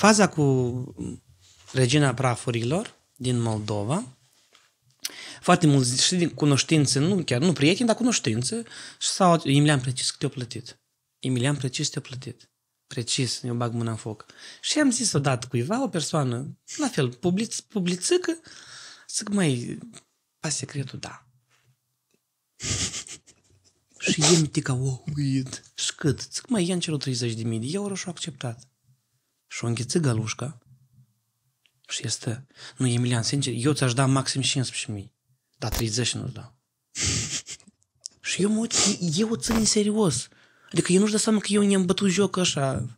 faza cu regina prafurilor din Moldova, foarte mulți și din cunoștințe, nu chiar, nu prieteni, dar cunoștințe, și sau Emilian precis te-a plătit. Emilian precis te-a plătit. Precis, eu bag mâna în foc. Și am zis odată cuiva, o persoană, la fel, public, publițică, zic, mai pa secretul, da. și el te ca, oh, uit. Și cât? Zic, mai i-am cerut 30.000 de euro și a acceptat și o înghiți galușca și este, nu, Emilian, sincer, eu ți-aș da maxim 15.000, dar 30 nu-ți dau. și eu mă uit, eu o țin serios. Adică eu nu-și dau seama că eu ne-am bătut joc așa,